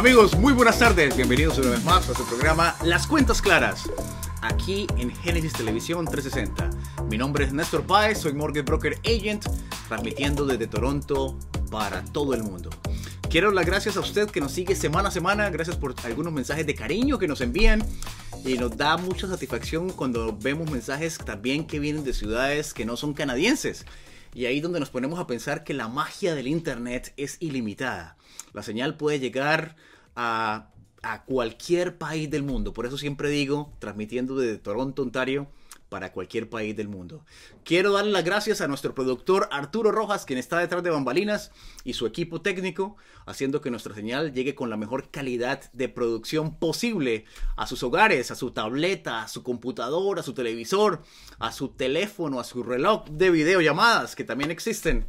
Amigos, muy buenas tardes. Bienvenidos una vez más a su programa Las Cuentas Claras, aquí en Génesis Televisión 360. Mi nombre es Néstor Páez, soy Mortgage Broker Agent, transmitiendo desde Toronto para todo el mundo. Quiero dar las gracias a usted que nos sigue semana a semana, gracias por algunos mensajes de cariño que nos envían y nos da mucha satisfacción cuando vemos mensajes también que vienen de ciudades que no son canadienses. Y ahí donde nos ponemos a pensar que la magia del Internet es ilimitada. La señal puede llegar a, cualquier país del mundo. Por eso siempre digo, transmitiendo desde Toronto, Ontario, para cualquier país del mundo. Quiero darle las gracias a nuestro productor Arturo Rojas, quien está detrás de bambalinas, y su equipo técnico, haciendo que nuestra señal llegue con la mejor calidad de producción posible a sus hogares, a su tableta, a su computadora, a su televisor, a su teléfono, a su reloj de videollamadas, que también existen.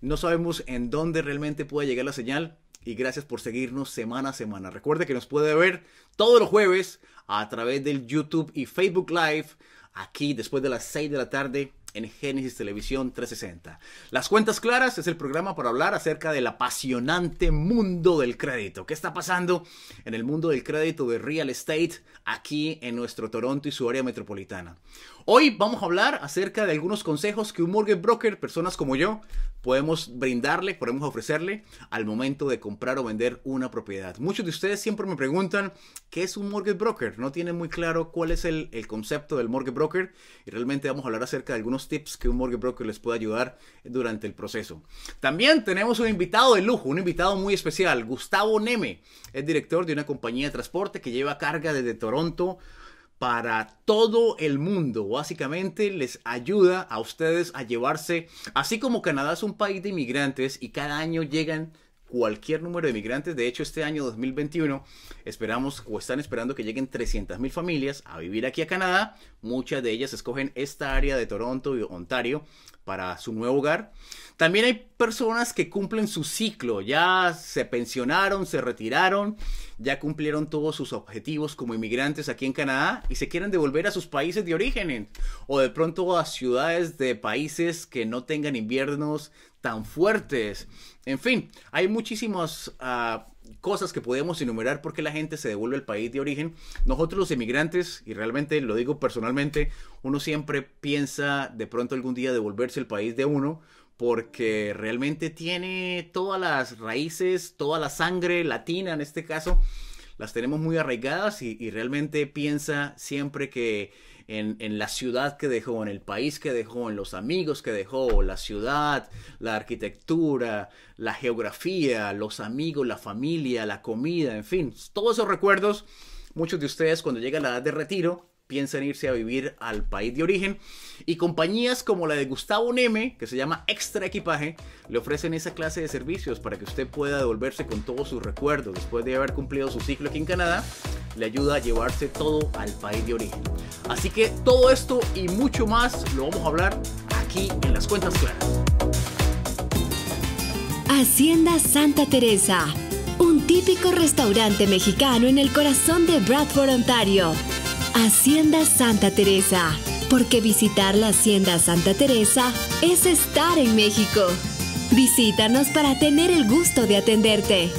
No sabemos en dónde realmente puede llegar la señal, y gracias por seguirnos semana a semana. Recuerde que nos puede ver todos los jueves a través del YouTube y Facebook Live aquí después de las 6 de la tarde en Génesis Televisión 360. Las cuentas claras es el programa para hablar acerca del apasionante mundo del crédito. ¿Qué está pasando en el mundo del crédito de real estate aquí en nuestro Toronto y su área metropolitana? Hoy vamos a hablar acerca de algunos consejos que un mortgage broker, personas como yo, podemos brindarle, podemos ofrecerle al momento de comprar o vender una propiedad. Muchos de ustedes siempre me preguntan qué es un mortgage broker. No tienen muy claro cuál es el, concepto del mortgage broker y realmente vamos a hablar acerca de algunos tips que un mortgage broker les puede ayudar durante el proceso. También tenemos un invitado de lujo, un invitado muy especial, Gustavo Neme. Es director de una compañía de transporte que lleva carga desde Toronto para todo el mundo. Básicamente les ayuda a ustedes a llevarse, así como Canadá es un país de inmigrantes y cada año llegan cualquier número de inmigrantes, De hecho, este año 2021 esperamos o están esperando que lleguen 300.000 familias a vivir aquí a Canadá. Muchas de ellas escogen esta área de Toronto y Ontario para su nuevo hogar. También hay personas que cumplen su ciclo, ya se pensionaron, se retiraron, ya cumplieron todos sus objetivos como inmigrantes aquí en Canadá y se quieren devolver a sus países de origen o de pronto a ciudades de países que no tengan inviernos tan fuertes. En fin, hay muchísimas ah, cosas que podemos enumerar porque la gente se devuelve al país de origen. Nosotros los emigrantes, y realmente lo digo personalmente, uno siempre piensa de pronto algún día devolverse al país de uno porque realmente tiene todas las raíces, toda la sangre latina en este caso, las tenemos muy arraigadas y, y realmente piensa siempre que en, la ciudad que dejó, en el país que dejó, en los amigos que dejó, la ciudad, la arquitectura, la geografía, los amigos, la familia, la comida, en fin, todos esos recuerdos, muchos de ustedes cuando llegan a la edad de retiro, Piensan irse a vivir al país de origen y compañías como la de Gustavo Neme, que se llama Extra Equipaje, le ofrecen esa clase de servicios para que usted pueda devolverse con todos sus recuerdos después de haber cumplido su ciclo aquí en Canadá, le ayuda a llevarse todo al país de origen. Así que todo esto y mucho más lo vamos a hablar aquí en las cuentas claras. Hacienda Santa Teresa, un típico restaurante mexicano en el corazón de Bradford, Ontario Hacienda Santa Teresa, porque visitar la Hacienda Santa Teresa es estar en México. Visítanos para tener el gusto de atenderte.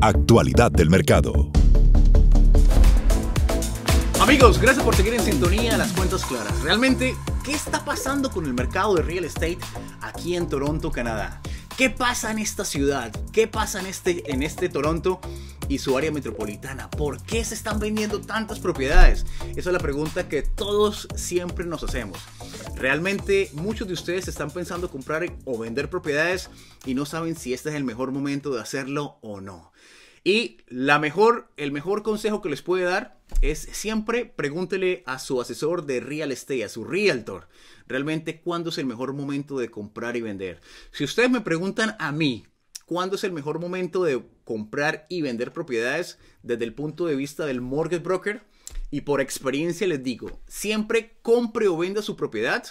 Actualidad del mercado. Amigos, gracias por seguir en sintonía a las cuentas claras. Realmente, ¿qué está pasando con el mercado de real estate aquí en Toronto, Canadá? ¿Qué pasa en esta ciudad? ¿Qué pasa en este, en este Toronto? y su área metropolitana. ¿Por qué se están vendiendo tantas propiedades? Esa es la pregunta que todos siempre nos hacemos. Realmente muchos de ustedes están pensando comprar o vender propiedades y no saben si este es el mejor momento de hacerlo o no. Y la mejor, el mejor consejo que les puede dar es siempre pregúntele a su asesor de real estate, a su realtor, realmente cuándo es el mejor momento de comprar y vender. Si ustedes me preguntan a mí cuándo es el mejor momento de comprar y vender propiedades desde el punto de vista del mortgage broker, y por experiencia les digo, siempre compre o venda su propiedad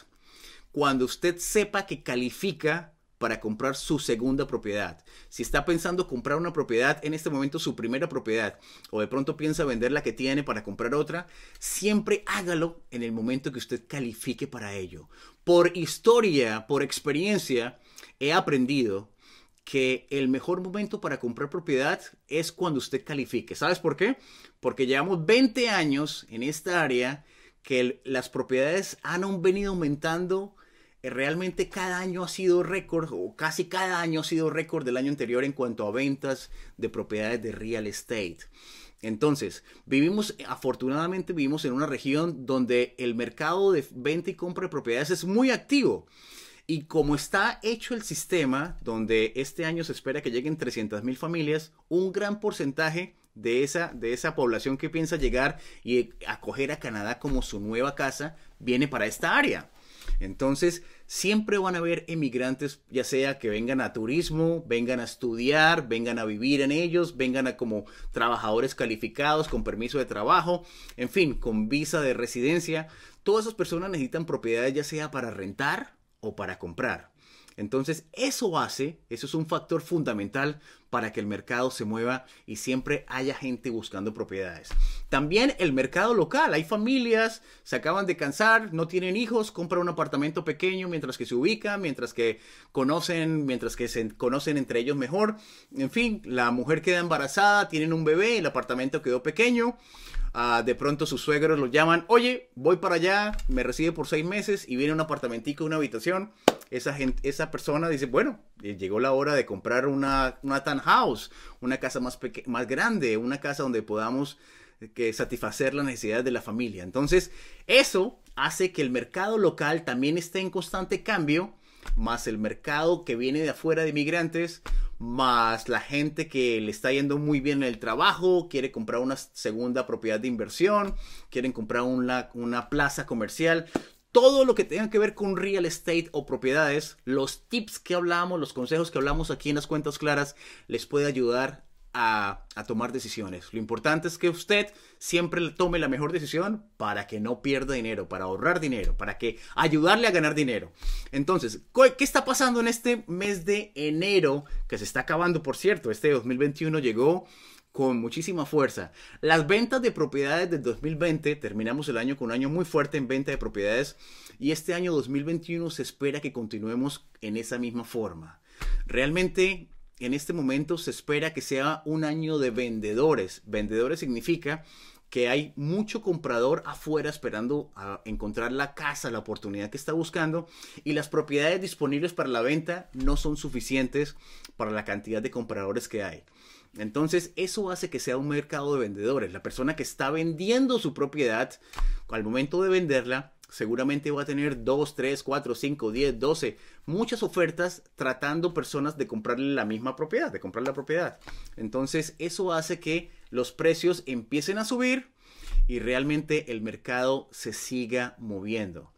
cuando usted sepa que califica para comprar su segunda propiedad. Si está pensando comprar una propiedad, en este momento su primera propiedad, o de pronto piensa vender la que tiene para comprar otra, siempre hágalo en el momento que usted califique para ello. Por historia, por experiencia, he aprendido que el mejor momento para comprar propiedad es cuando usted califique. ¿Sabes por qué? Porque llevamos 20 años en esta área que las propiedades han venido aumentando eh, realmente cada año ha sido récord, o casi cada año ha sido récord del año anterior en cuanto a ventas de propiedades de real estate. Entonces, vivimos, afortunadamente vivimos en una región donde el mercado de venta y compra de propiedades es muy activo. Y como está hecho el sistema, donde este año se espera que lleguen 300.000 familias, un gran porcentaje de esa, de esa población que piensa llegar y eh, acoger a Canadá como su nueva casa viene para esta área. Entonces, siempre van a haber emigrantes ya sea que vengan a turismo, vengan a estudiar, vengan a vivir en ellos, vengan a como trabajadores calificados con permiso de trabajo, en fin, con visa de residencia. Todas esas personas necesitan propiedades, ya sea para rentar o para comprar. Entonces, eso hace, eso es un factor fundamental para que el mercado se mueva y siempre haya gente buscando propiedades. También el mercado local. Hay familias, se acaban de cansar, no tienen hijos, compran un apartamento pequeño mientras que se ubican, mientras que conocen, mientras que se conocen entre ellos mejor. En fin, la mujer queda embarazada, tienen un bebé, el apartamento quedó pequeño. Ah, de pronto sus suegros los llaman, oye, voy para allá, me recibe por seis meses y viene un apartamentico, una habitación. Esa, gente, esa persona dice, bueno, eh, llegó la hora de comprar una, una townhouse, una casa más, más grande, una casa donde podamos que satisfacer las necesidades de la familia. Entonces, eso hace que el mercado local también esté en constante cambio, más el mercado que viene de afuera de inmigrantes, más la gente que le está yendo muy bien en el trabajo, quiere comprar una segunda propiedad de inversión, quieren comprar una, una plaza comercial. Todo lo que tenga que ver con real estate o propiedades, los tips que hablamos, los consejos que hablamos aquí en las cuentas claras, les puede ayudar a, tomar decisiones. Lo importante es que usted siempre tome la mejor decisión para que no pierda dinero, para ahorrar dinero, para que ayudarle a ganar dinero. Entonces, ¿qué está pasando en este mes de enero que se está acabando, por cierto? Este 2021 llegó con muchísima fuerza. Las ventas de propiedades del 2020, terminamos el año con un año muy fuerte en venta de propiedades y este año 2021 se espera que continuemos en esa misma forma. Realmente en este momento se espera que sea un año de vendedores. Vendedores significa que hay mucho comprador afuera esperando a encontrar la casa, la oportunidad que está buscando y las propiedades disponibles para la venta no son suficientes para la cantidad de compradores que hay. Entonces eso hace que sea un mercado de vendedores. La persona que está vendiendo su propiedad, al momento de venderla, seguramente va a tener 2, 3, 4, 5, 10, 12, muchas ofertas tratando personas de comprarle la misma propiedad, de comprar la propiedad. Entonces eso hace que los precios empiecen a subir y realmente el mercado se siga moviendo.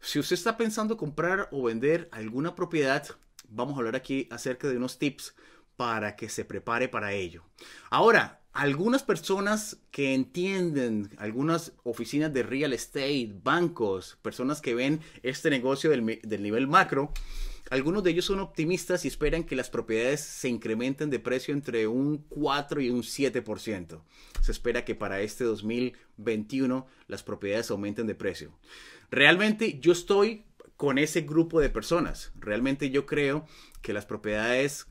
Si usted está pensando comprar o vender alguna propiedad, vamos a hablar aquí acerca de unos tips para que se prepare para ello. Ahora, algunas personas que entienden, algunas oficinas de real estate, bancos, personas que ven este negocio del, nivel macro, algunos de ellos son optimistas y esperan que las propiedades se incrementen de precio entre un 4 y un 7%. Se espera que para este 2021 las propiedades aumenten de precio. Realmente yo estoy con ese grupo de personas. Realmente yo creo que las propiedades,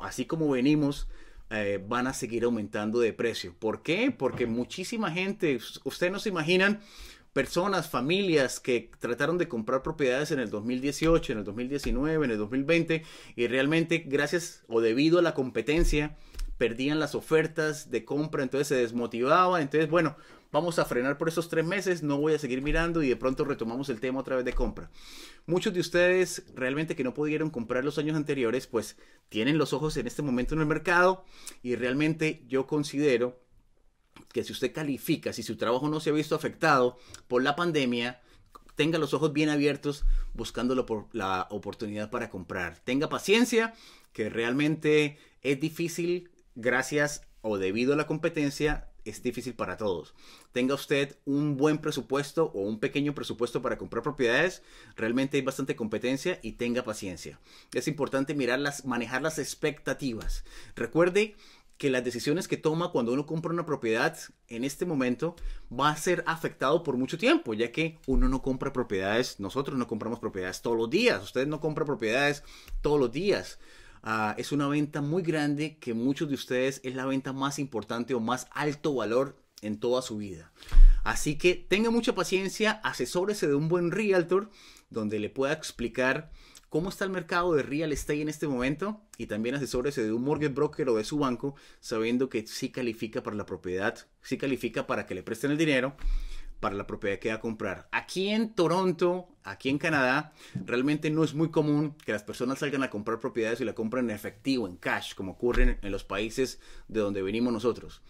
así como venimos, eh, van a seguir aumentando de precio. ¿Por qué? Porque muchísima gente, ustedes no se imaginan, personas, familias que trataron de comprar propiedades en el 2018, en el 2019, en el 2020 y realmente gracias o debido a la competencia perdían las ofertas de compra, entonces se desmotivaba, entonces bueno, vamos a frenar por esos tres meses, no voy a seguir mirando y de pronto retomamos el tema otra vez de compra. Muchos de ustedes realmente que no pudieron comprar los años anteriores, pues tienen los ojos en este momento en el mercado y realmente yo considero que si usted califica, si su trabajo no se ha visto afectado por la pandemia, tenga los ojos bien abiertos buscándolo por la oportunidad para comprar. Tenga paciencia, que realmente es difícil gracias o debido a la competencia es difícil para todos. Tenga usted un buen presupuesto o un pequeño presupuesto para comprar propiedades, realmente hay bastante competencia y tenga paciencia. Es importante mirar las, manejar las expectativas. Recuerde que las decisiones que toma cuando uno compra una propiedad en este momento va a ser afectado por mucho tiempo, ya que uno no compra propiedades, nosotros no compramos propiedades todos los días, usted no compra propiedades todos los días. Ah, es una venta muy grande que muchos de ustedes es la venta más importante o más alto valor en toda su vida. Así que tenga mucha paciencia, asesórese de un buen realtor donde le pueda explicar cómo está el mercado de real estate en este momento y también asesórese de un mortgage broker o de su banco sabiendo que sí califica para la propiedad, sí califica para que le presten el dinero para la propiedad que va a comprar. Aquí en Toronto, aquí en Canadá, realmente no es muy común que las personas salgan a comprar propiedades y la compren en efectivo, en cash, como ocurre en los países de donde venimos nosotros.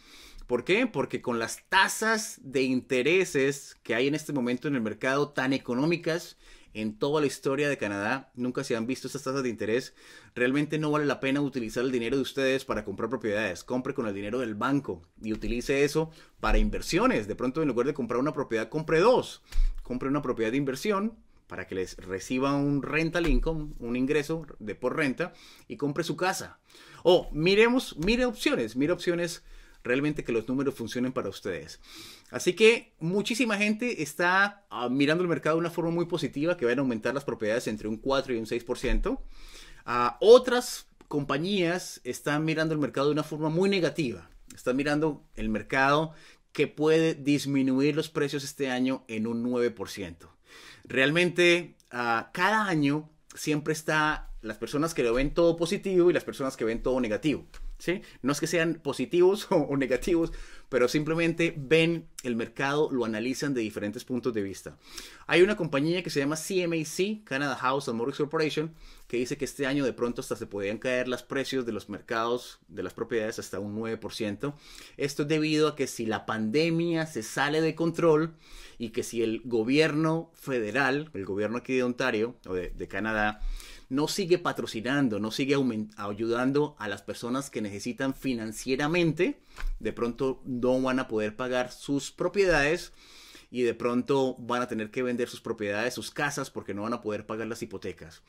¿Por qué? Porque con las tasas de intereses que hay en este momento en el mercado tan económicas, en toda la historia de Canadá nunca se han visto estas tasas de interés. Realmente no vale la pena utilizar el dinero de ustedes para comprar propiedades. Compre con el dinero del banco y utilice eso para inversiones. De pronto, en lugar de comprar una propiedad, compre dos. Compre una propiedad de inversión para que les reciba un rental income, un ingreso de por renta y compre su casa. O miremos, mire opciones, mire opciones realmente que los números funcionen para ustedes. Así que muchísima gente está ah, mirando el mercado de una forma muy positiva, que van a aumentar las propiedades entre un 4 y un 6%. a ah, otras compañías están mirando el mercado de una forma muy negativa. Están mirando el mercado que puede disminuir los precios este año en un 9%. Realmente, ah, cada año siempre está las personas que lo ven todo positivo y las personas que ven todo negativo. No es que sean positivos o, negativos, pero simplemente ven el mercado, lo analizan de diferentes puntos de vista. Hay una compañía que se llama CMAC, Canada House and Mortgage Corporation, que dice que este año de pronto hasta se podrían caer los precios de los mercados, de las propiedades, hasta un 9%. Esto es debido a que si la pandemia se sale de control y que si el gobierno federal, el gobierno aquí de Ontario o de Canadá, no sigue patrocinando, no sigue ayudando a las personas que necesitan financieramente, de pronto no van a poder pagar sus propiedades y de pronto van a tener que vender sus propiedades, sus casas, porque no van a poder pagar las hipotecas.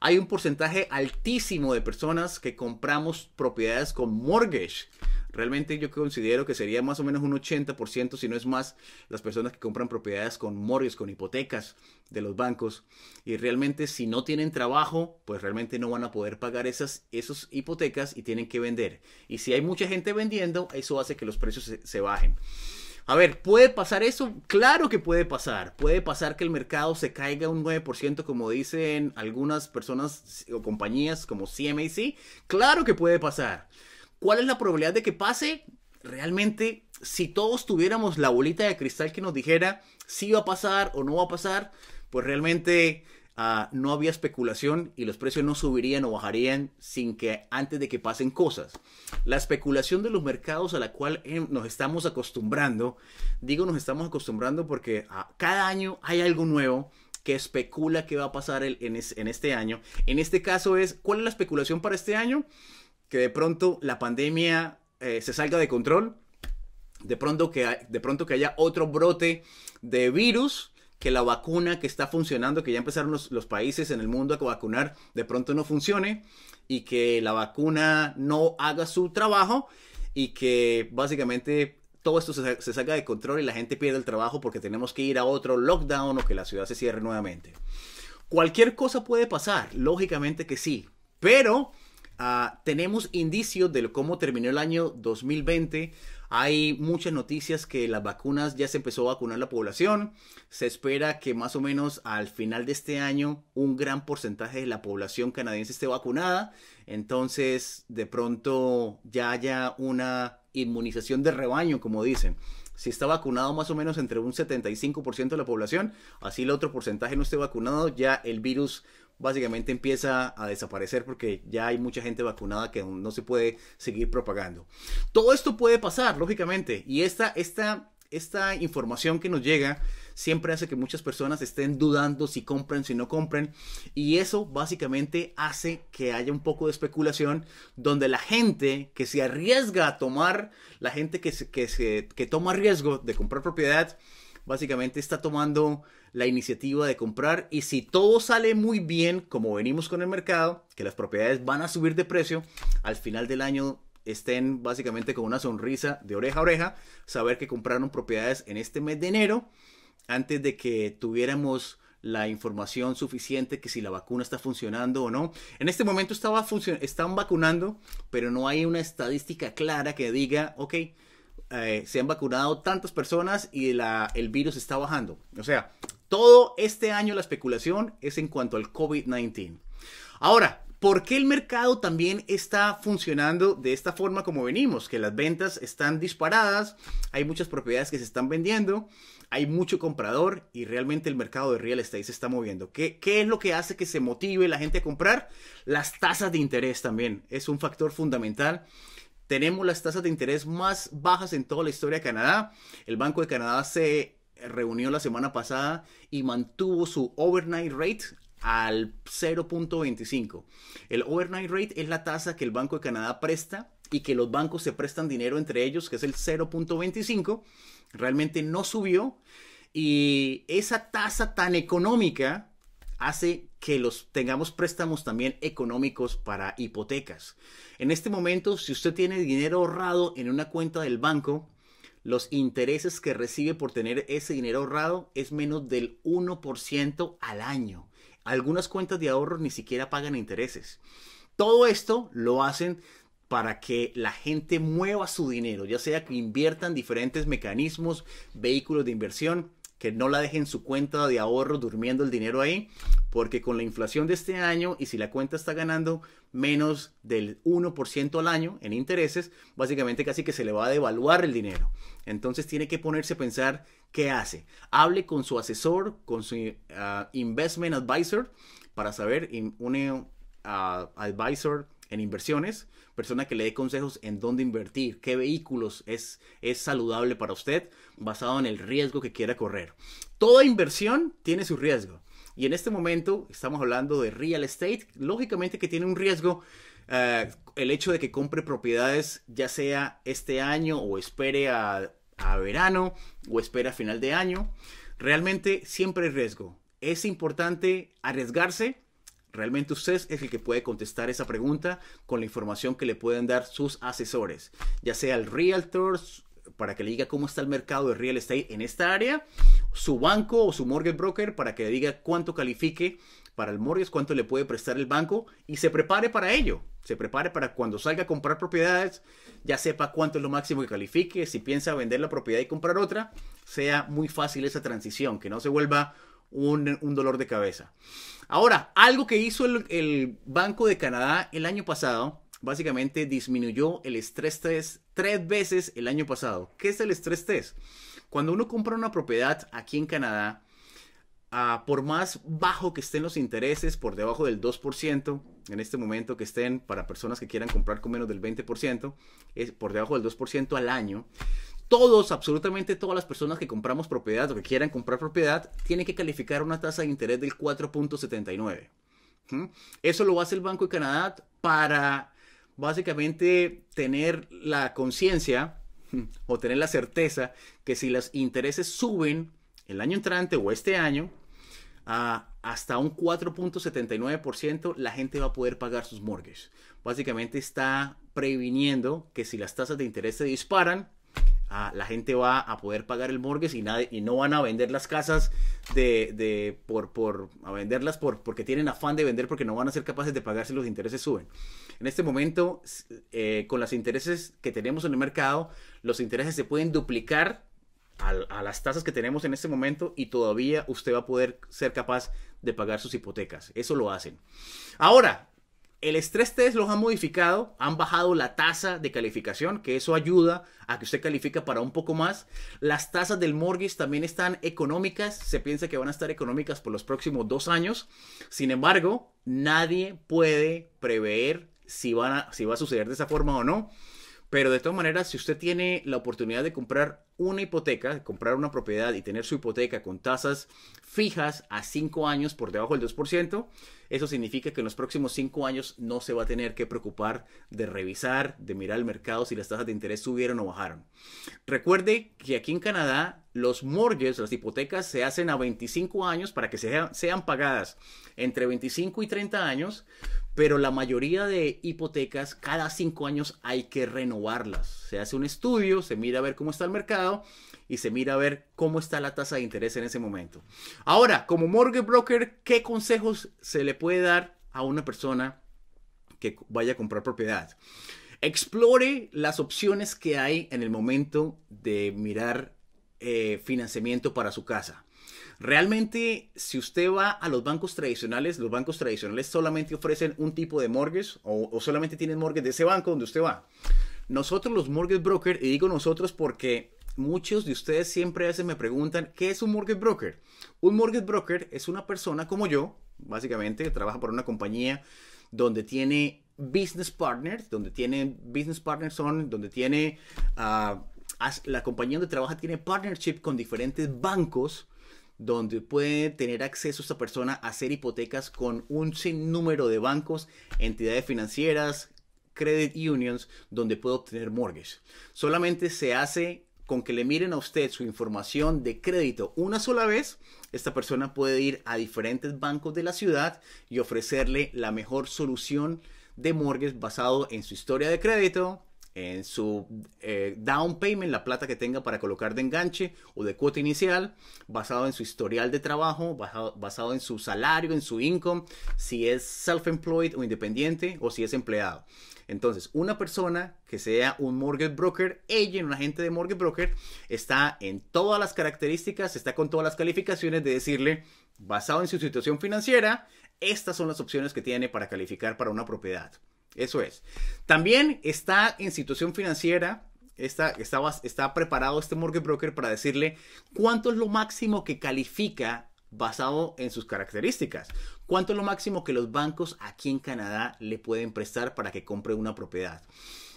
Hay un porcentaje altísimo de personas que compramos propiedades con mortgage Realmente yo considero que sería más o menos un 80%, si no es más, las personas que compran propiedades con moros con hipotecas de los bancos. Y realmente si no tienen trabajo, pues realmente no van a poder pagar esas, esas hipotecas y tienen que vender. Y si hay mucha gente vendiendo, eso hace que los precios se, se bajen. A ver, ¿puede pasar eso? Claro que puede pasar. Puede pasar que el mercado se caiga un 9%, como dicen algunas personas o compañías como CMAC. Claro que puede pasar. ¿Cuál es la probabilidad de que pase? Realmente, si todos tuviéramos la bolita de cristal que nos dijera si va a pasar o no va a pasar, pues realmente ah, no había especulación y los precios no subirían o bajarían sin que antes de que pasen cosas. La especulación de los mercados a la cual eh, nos estamos acostumbrando, digo nos estamos acostumbrando porque ah, cada año hay algo nuevo que especula qué va a pasar en, en este año. En este caso es, ¿cuál es la especulación para este año? que de pronto la pandemia eh, se salga de control, de pronto, que, de pronto que haya otro brote de virus, que la vacuna que está funcionando, que ya empezaron los, países en el mundo a vacunar, de pronto no funcione y que la vacuna no haga su trabajo y que básicamente todo esto se, salga de control y la gente pierda el trabajo porque tenemos que ir a otro lockdown o que la ciudad se cierre nuevamente. Cualquier cosa puede pasar, lógicamente que sí, pero Ah, tenemos indicios de cómo terminó el año 2020. Hay muchas noticias que las vacunas ya se empezó a vacunar la población. Se espera que más o menos al final de este año un gran porcentaje de la población canadiense esté vacunada. Entonces de pronto ya haya una inmunización de rebaño, como dicen. Si está vacunado más o menos entre un 75% de la población, así el otro porcentaje no esté vacunado, ya el virus básicamente empieza a desaparecer porque ya hay mucha gente vacunada que no se puede seguir propagando. Todo esto puede pasar, lógicamente, y esta, esta información que nos llega siempre hace que muchas personas estén dudando si compran, si no compren y eso básicamente hace que haya un poco de especulación donde la gente que se arriesga a tomar, la gente que, que toma riesgo de comprar propiedad, básicamente está tomando la iniciativa de comprar y si todo sale muy bien como venimos con el mercado, que las propiedades van a subir de precio, al final del año estén básicamente con una sonrisa de oreja a oreja, saber que compraron propiedades en este mes de enero antes de que tuviéramos la información suficiente que si la vacuna está funcionando o no. En este momento estaba están vacunando, pero no hay una estadística clara que diga, ok, eh, se han vacunado tantas personas y el virus está bajando. O sea, todo este año la especulación es en cuanto al COVID-19. Ahora, ¿por qué el mercado también está funcionando de esta forma como venimos? Que las ventas están disparadas, hay muchas propiedades que se están vendiendo, hay mucho comprador y realmente el mercado de real estate se está moviendo. ¿Qué, qué es lo que hace que se motive la gente a comprar? Las tasas de interés también es un factor fundamental tenemos las tasas de interés más bajas en toda la historia de Canadá. El Banco de Canadá se reunió la semana pasada y mantuvo su overnight rate al 0.25. El overnight rate es la tasa que el Banco de Canadá presta y que los bancos se prestan dinero entre ellos, que es el 0.25. Realmente no subió y esa tasa tan económica hace que los tengamos préstamos también económicos para hipotecas. En este momento, si usted tiene dinero ahorrado en una cuenta del banco, los intereses que recibe por tener ese dinero ahorrado es menos del 1% al año. Algunas cuentas de ahorro ni siquiera pagan intereses. Todo esto lo hacen para que la gente mueva su dinero, ya sea que inviertan diferentes mecanismos, vehículos de inversión, que no la dejen su cuenta de ahorro durmiendo el dinero ahí, porque con la inflación de este año y si la cuenta está ganando menos del 1% al año en intereses, básicamente casi que se le va a devaluar el dinero. Entonces tiene que ponerse a pensar qué hace. Hable con su asesor, con su ah, investment advisor, para saber, un eh, ah, advisor en inversiones, persona que le dé consejos en dónde invertir, qué vehículos es, es saludable para usted, basado en el riesgo que quiera correr. Toda inversión tiene su riesgo. Y en este momento estamos hablando de real estate, lógicamente que tiene un riesgo eh, el hecho de que compre propiedades ya sea este año o espere a, a, verano o espere a final de año, realmente siempre hay riesgo. Es importante arriesgarse, Realmente usted es el que puede contestar esa pregunta con la información que le pueden dar sus asesores, ya sea el realtor, para que le diga cómo está el mercado de real estate en esta área, su banco o su mortgage broker para que le diga cuánto califique para el mortgage, cuánto le puede prestar el banco y se prepare para ello. Se prepare para cuando salga a comprar propiedades, ya sepa cuánto es lo máximo que califique, si piensa vender la propiedad y comprar otra, sea muy fácil esa transición, que no se vuelva un, dolor de cabeza. Ahora, algo que hizo el, Banco de Canadá el año pasado, básicamente disminuyó el estrés test tres veces el año pasado. ¿Qué es el estrés test? Cuando uno compra una propiedad aquí en Canadá, ah, por más bajo que estén los intereses, por debajo del 2%, en este momento que estén para personas que quieran comprar con menos del 20%, es por debajo del 2% al año, todos, absolutamente todas las personas que compramos propiedad o que quieran comprar propiedad, tienen que calificar una tasa de interés del 4.79. ¿Mm? Eso lo hace el Banco de Canadá para básicamente tener la conciencia ¿Mm? o tener la certeza que si los intereses suben el año entrante o este año ah, hasta un 4.79%, la gente va a poder pagar sus mortgages. Básicamente está previniendo que si las tasas de interés se disparan, Ah, la gente va a poder pagar el mortgage y, y no van a vender las casas de, por, por, venderlas por, porque tienen afán de vender porque no van a ser capaces de pagar si los intereses suben. En este momento, eh, con los intereses que tenemos en el mercado, los intereses se pueden duplicar a, las tasas que tenemos en este momento y todavía usted va a poder ser capaz de pagar sus hipotecas. Eso lo hacen. Ahora, el estrés test los ha modificado, han bajado la tasa de calificación, que eso ayuda a que usted califique para un poco más. Las tasas del mortgage también están económicas, se piensa que van a estar económicas por los próximos dos años. Sin embargo, nadie puede prever si, si va a suceder de esa forma o no. Pero de todas maneras, si usted tiene la oportunidad de comprar una hipoteca, comprar una propiedad y tener su hipoteca con tasas fijas a 5 años por debajo del 2%, eso significa que en los próximos 5 años no se va a tener que preocupar de revisar, de mirar el mercado si las tasas de interés subieron o bajaron. Recuerde que aquí en Canadá los mortgages, las hipotecas, se hacen a 25 años para que sean, sean pagadas entre 25 y 30 años, pero la mayoría de hipotecas cada 5 años hay que renovarlas. Se hace un estudio, se mira a ver cómo está el mercado, y se mira a ver cómo está la tasa de interés en ese momento. Ahora, como mortgage broker, ¿qué consejos se le puede dar a una persona que vaya a comprar propiedad? Explore las opciones que hay en el momento de mirar eh, financiamiento para su casa. Realmente, si usted va a los bancos tradicionales, los bancos tradicionales solamente ofrecen un tipo de mortgage o, solamente tienen mortgage de ese banco donde usted va. Nosotros los mortgage brokers, y digo nosotros porque muchos de ustedes siempre a veces me preguntan, ¿qué es un mortgage broker? Un mortgage broker es una persona como yo, básicamente, que trabaja para una compañía donde tiene business partners, donde tiene business partners son, donde tiene ah, la compañía donde trabaja tiene partnership con diferentes bancos donde puede tener acceso esta persona a hacer hipotecas con un sinnúmero de bancos, entidades financieras, credit unions, donde puede obtener mortgage. Solamente se hace con que le miren a usted su información de crédito una sola vez, esta persona puede ir a diferentes bancos de la ciudad y ofrecerle la mejor solución de mortgage basado en su historia de crédito, en su eh, down payment, la plata que tenga para colocar de enganche o de cuota inicial, basado en su historial de trabajo, basado en su salario, en su income, si es self-employed o independiente o si es empleado. Entonces, una persona que sea un mortgage broker, ella, un agente de mortgage broker, está en todas las características, está con todas las calificaciones de decirle, basado en su situación financiera, estas son las opciones que tiene para calificar para una propiedad. Eso es. También está en situación financiera, está, está preparado este mortgage broker para decirle cuánto es lo máximo que califica basado en sus características. ¿Cuánto es lo máximo que los bancos aquí en Canadá le pueden prestar para que compre una propiedad?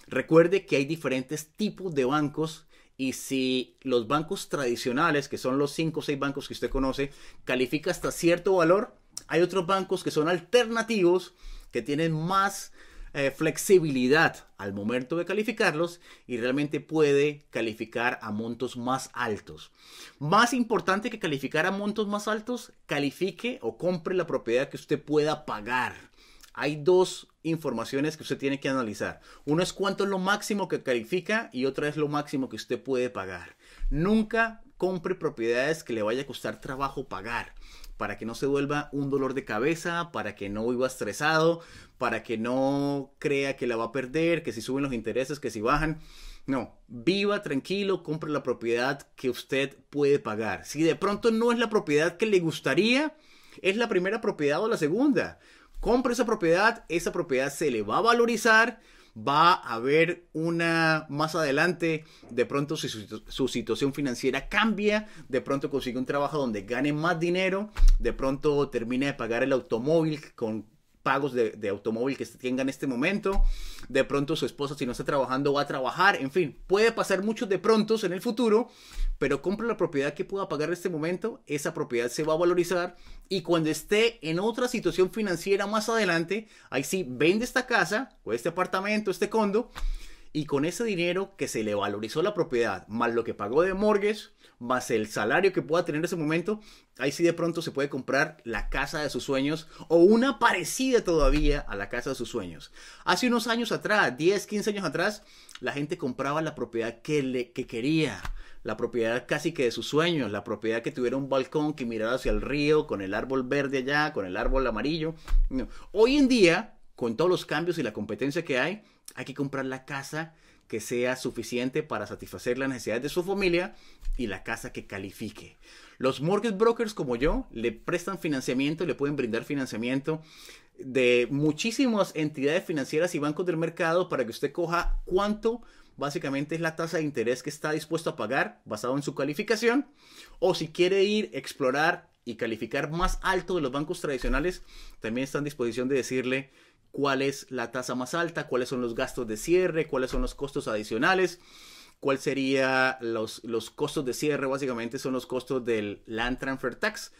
Recuerde que hay diferentes tipos de bancos y si los bancos tradicionales, que son los 5 o 6 bancos que usted conoce, califica hasta cierto valor, hay otros bancos que son alternativos, que tienen más eh, flexibilidad al momento de calificarlos y realmente puede calificar a montos más altos. Más importante que calificar a montos más altos, califique o compre la propiedad que usted pueda pagar. Hay dos informaciones que usted tiene que analizar. Uno es cuánto es lo máximo que califica y otra es lo máximo que usted puede pagar. Nunca compre propiedades que le vaya a costar trabajo pagar para que no se vuelva un dolor de cabeza, para que no viva estresado, para que no crea que la va a perder, que si suben los intereses, que si bajan. No, viva tranquilo, compre la propiedad que usted puede pagar. Si de pronto no es la propiedad que le gustaría, es la primera propiedad o la segunda. Compre esa propiedad, esa propiedad se le va a valorizar, va a haber una más adelante, de pronto si su, su, situación financiera cambia, de pronto consigue un trabajo donde gane más dinero, de pronto termina de pagar el automóvil con pagos de, automóvil que tenga en este momento. De pronto su esposa, si no está trabajando, va a trabajar. En fin, puede pasar muchos de prontos en el futuro, pero compra la propiedad que pueda pagar en este momento. Esa propiedad se va a valorizar y cuando esté en otra situación financiera más adelante, ahí sí vende esta casa o este apartamento, este condo y con ese dinero que se le valorizó la propiedad, más lo que pagó de morgues, más el salario que pueda tener en ese momento, ahí sí de pronto se puede comprar la casa de sus sueños o una parecida todavía a la casa de sus sueños. Hace unos años atrás, 10, 15 años atrás, la gente compraba la propiedad que, le, quería, la propiedad casi que de sus sueños, la propiedad que tuviera un balcón que miraba hacia el río, con el árbol verde allá, con el árbol amarillo. Hoy en día, con todos los cambios y la competencia que hay, hay que comprar la casa que sea suficiente para satisfacer las necesidades de su familia y la casa que califique. Los mortgage brokers como yo le prestan financiamiento, le pueden brindar financiamiento de muchísimas entidades financieras y bancos del mercado para que usted coja cuánto básicamente es la tasa de interés que está dispuesto a pagar basado en su calificación o si quiere ir explorar y calificar más alto de los bancos tradicionales, también está a disposición de decirle cuál es la tasa más alta, cuáles son los gastos de cierre, cuáles son los costos adicionales, cuál sería los, costos de cierre, básicamente son los costos del Land Transfer Tax.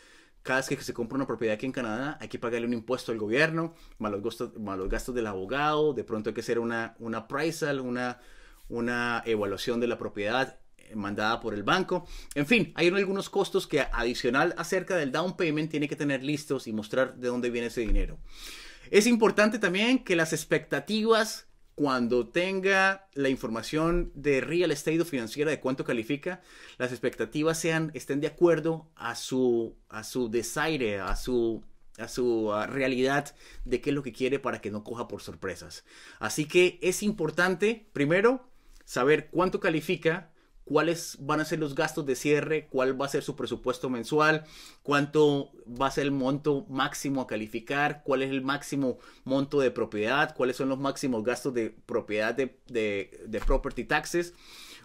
Cada vez que se compra una propiedad aquí en Canadá, hay que pagarle un impuesto al gobierno, más los gastos, gastos del abogado, de pronto hay que hacer una, una appraisal, una, una evaluación de la propiedad eh, mandada por el banco. En fin, hay algunos costos que adicional acerca del down payment tiene que tener listos y mostrar de dónde viene ese dinero. Es importante también que las expectativas cuando tenga la información de real estate o financiera de cuánto califica, las expectativas sean, estén de acuerdo a su, a su desaire, a su, a su realidad de qué es lo que quiere para que no coja por sorpresas. Así que es importante, primero, saber cuánto califica cuáles van a ser los gastos de cierre, cuál va a ser su presupuesto mensual, cuánto va a ser el monto máximo a calificar, cuál es el máximo monto de propiedad, cuáles son los máximos gastos de propiedad de, property taxes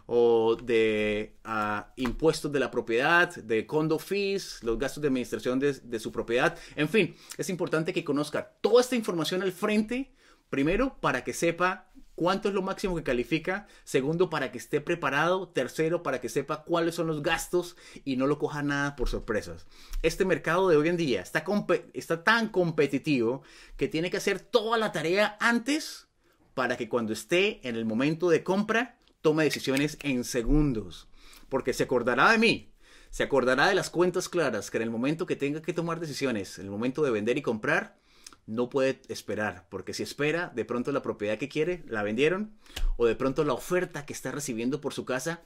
o de ah, impuestos de la propiedad, de condo fees, los gastos de administración de, de su propiedad. En fin, es importante que conozca toda esta información al frente, primero para que sepa cuánto es lo máximo que califica, segundo para que esté preparado, tercero para que sepa cuáles son los gastos y no lo coja nada por sorpresas. Este mercado de hoy en día está, tan competitivo que tiene que hacer toda la tarea antes para que cuando esté en el momento de compra tome decisiones en segundos. Porque se acordará de mí, se acordará de las cuentas claras que en el momento que tenga que tomar decisiones, en el momento de vender y comprar, no puede esperar, porque si espera, de pronto la propiedad que quiere la vendieron, o de pronto la oferta que está recibiendo por su casa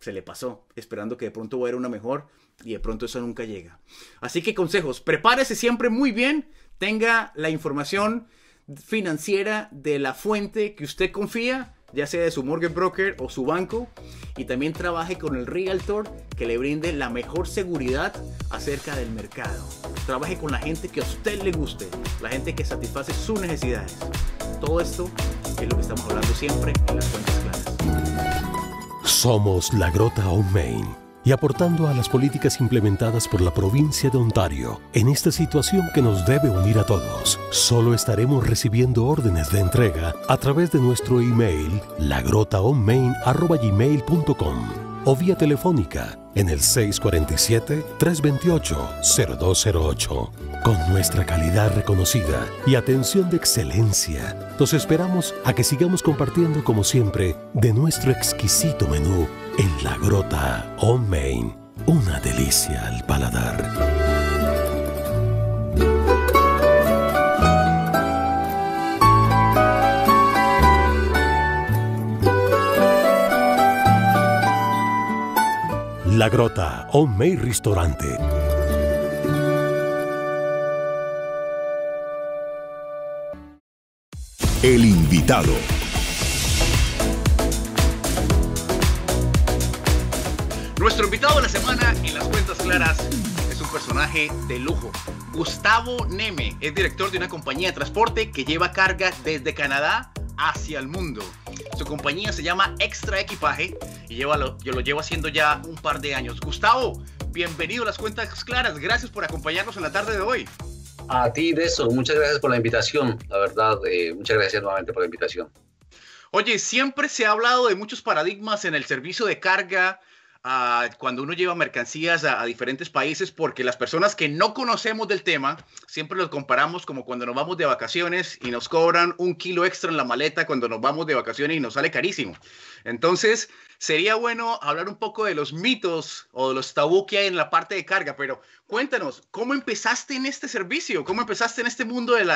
se le pasó, esperando que de pronto hubiera una mejor, y de pronto eso nunca llega. Así que consejos, prepárese siempre muy bien, tenga la información financiera de la fuente que usted confía, ya sea de su mortgage broker o su banco, y también trabaje con el realtor que le brinde la mejor seguridad acerca del mercado trabaje con la gente que a usted le guste, la gente que satisface sus necesidades. Todo esto es lo que estamos hablando siempre en las cuentas claras. Somos La Grota On Main y aportando a las políticas implementadas por la provincia de Ontario en esta situación que nos debe unir a todos. Solo estaremos recibiendo órdenes de entrega a través de nuestro email lagrotaonmain.com o vía telefónica en el 647-328-0208. Con nuestra calidad reconocida y atención de excelencia, los esperamos a que sigamos compartiendo como siempre de nuestro exquisito menú en la Grota On Main. Una delicia al paladar. La Grota, o Restaurante Restaurante. El invitado. Nuestro invitado de la semana en las cuentas claras es un personaje de lujo. Gustavo Neme es director de una compañía de transporte que lleva carga desde Canadá hacia el mundo. Su compañía se llama Extra Equipaje y yo lo llevo haciendo ya un par de años. Gustavo, bienvenido a las cuentas claras. Gracias por acompañarnos en la tarde de hoy. A ti, eso Muchas gracias por la invitación. La verdad, eh, muchas gracias nuevamente por la invitación. Oye, siempre se ha hablado de muchos paradigmas en el servicio de carga cuando uno lleva mercancías a, diferentes países, porque las personas que no conocemos del tema siempre los comparamos como cuando nos vamos de vacaciones y nos cobran un kilo extra en la maleta cuando nos vamos de vacaciones y nos sale carísimo. Entonces, sería bueno hablar un poco de los mitos o de los tabú que hay en la parte de carga, pero cuéntanos, ¿cómo empezaste en este servicio? ¿Cómo empezaste en este mundo del,